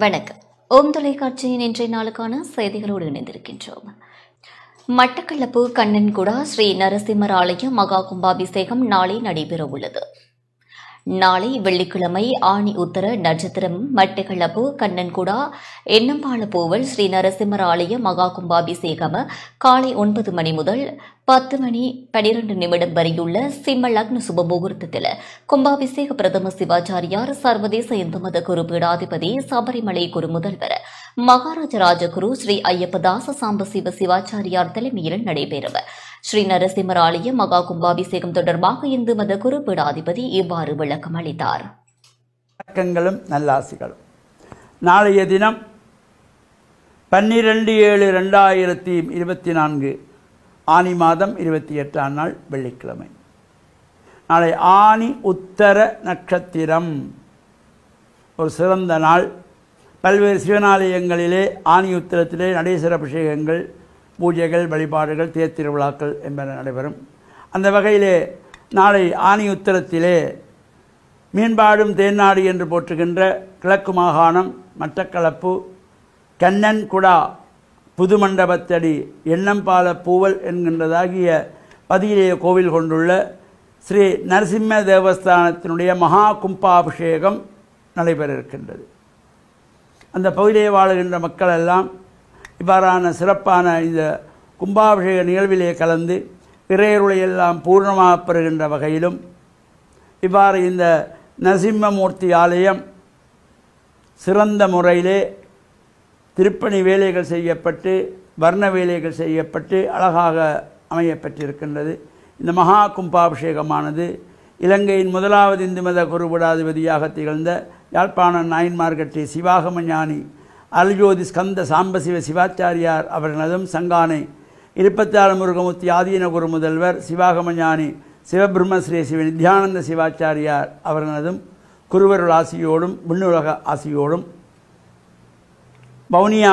வணக்கம் ஓம் தொலைக்காட்சியின் இன்றைய நாளுக்கான செய்திகளோடு இணைந்திருக்கின்றோம் மட்டக்களப்பு கண்ணன்குடா ஸ்ரீ நரசிம்மர் ஆலய மகா கும்பாபிஷேகம் நாளை நடைபெறவுள்ளது நாளை வெள்ளிக்கிழமை ஆணி உத்தர நட்சத்திரம் மட்டுகளப்பு கண்ணன்குடா எண்ணம்பாளப்பூவல் ஸ்ரீ நரசிம்மர் ஆலய மகா கும்பாபிஷேகம் காலை ஒன்பது மணி முதல் பத்து மணி பனிரெண்டு நிமிடம் வரையுள்ள சிம்ம லக்ன சுப முகூர்த்தத்தில் கும்பாபிஷேக பிரதம சிவாச்சாரியார் சர்வதேச இந்து மத குரு பீடாதிபதி சபரிமலை குரு முதல்வர் மகாராஜராஜ ராஜகுரு ஸ்ரீ ஐயப்பதாச சாம்ப சிவ சிவாச்சாரியார் தலைமையில் நடைபெறுவர் ஸ்ரீ நரசிம்மர் ஆலய மகா கும்பாபிஷேகம் தொடர்பாக இந்து மத குறிப்பிடாதிபதி இவ்வாறு விளக்கம் அளித்தார் வணக்கங்களும் நல்லாசிகளும் நாளைய தினம் பன்னிரெண்டு ஏழு ரெண்டாயிரத்தி இருபத்தி நான்கு ஆனி மாதம் இருபத்தி எட்டாம் நாள் வெள்ளிக்கிழமை நாளை ஆணி உத்தர நட்சத்திரம் ஒரு சிறந்த நாள் பல்வேறு சிவனாலயங்களிலே ஆணி உத்தரத்திலே நடேஸ்வர அபிஷேகங்கள் பூஜைகள் வழிபாடுகள் தேர் திருவிழாக்கள் என்பன நடைபெறும் அந்த வகையிலே நாளை ஆணி உத்தரத்திலே மீன்பாடும் தேன்நாடு என்று போற்றுகின்ற கிழக்கு மாகாணம் மட்டக்களப்பு கண்ணன் குடா புது மண்டபத்தடி எண்ணம்பால பூவல் என்கின்றதாகிய பதியிலே கோவில் கொண்டுள்ள ஸ்ரீ நரசிம்ம தேவஸ்தானத்தினுடைய மகா கும்பாபிஷேகம் நடைபெற இருக்கின்றது அந்த பகுதியை வாழுகின்ற மக்கள் எல்லாம் இவ்வாறான சிறப்பான இந்த கும்பாபிஷேக நிகழ்விலே கலந்து இறையருளையெல்லாம் பூர்ணமாக பெறுகின்ற வகையிலும் இவ்வாறு இந்த நரசிம்மமூர்த்தி ஆலயம் சிறந்த முறையிலே திருப்பணி வேலைகள் செய்யப்பட்டு வர்ண வேலைகள் செய்யப்பட்டு அழகாக அமையப்பெற்றிருக்கின்றது இந்த மகா கும்பாபிஷேகமானது இலங்கையின் முதலாவது இந்து மத குருவிடாதிபதியாக திகழ்ந்த யாழ்ப்பாணம் நாயன்மார்கட்டி சிவாகமஞானி அல்ஜோதி ஸ்கந்த சாம்பசிவ சிவாச்சாரியார் அவர்களதும் சங்கானை இருபத்தாறு முருகமுத்தி ஆதீன குரு முதல்வர் சிவாகமஞானி சிவபிரம்மஸ்ரீ சிவ நித்யானந்த சிவாச்சாரியார் அவர்களதும் குருவருள் ஆசியோடும் விண்ணுலக ஆசியோடும் வவுனியா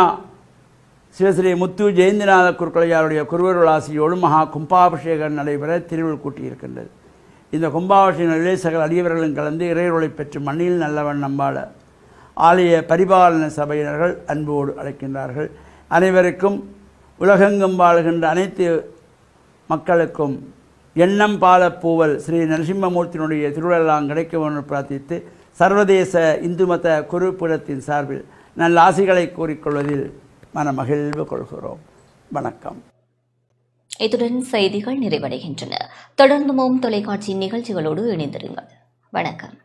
சிவஸ்ரீ முத்து ஜெயந்திநாத குருக்கலையாருடைய குருவருள் ஆசியோடும் மகா கும்பாபிஷேகம் நடைபெற திருவிழ் கூட்டியிருக்கின்றது இந்த கும்பாபிஷேக நிலை சகல் அடியவர்களும் கலந்து இறையொளை பெற்று மண்ணில் நல்லவன் நம்பாள ஆலய பரிபாலன சபையினர்கள் அன்போடு அழைக்கின்றார்கள் அனைவருக்கும் உலகெங்கும் வாழ்கின்ற அனைத்து மக்களுக்கும் எண்ணம் பாலப்பூவல் ஸ்ரீ நரசிம்மமூர்த்தியினுடைய திருவிழலாம் கிடைக்குமென்று பிரார்த்தித்து சர்வதேச இந்து மத குறிப்பிடத்தின் சார்பில் நல்ல ஆசைகளை கூறிக்கொள்வதில் மகிழ்வு கொள்கிறோம் வணக்கம் இத்துடன் செய்திகள் நிறைவடைகின்றன தொடர்ந்தும் தொலைக்காட்சி நிகழ்ச்சிகளோடு இணைந்திருங்கள் வணக்கம்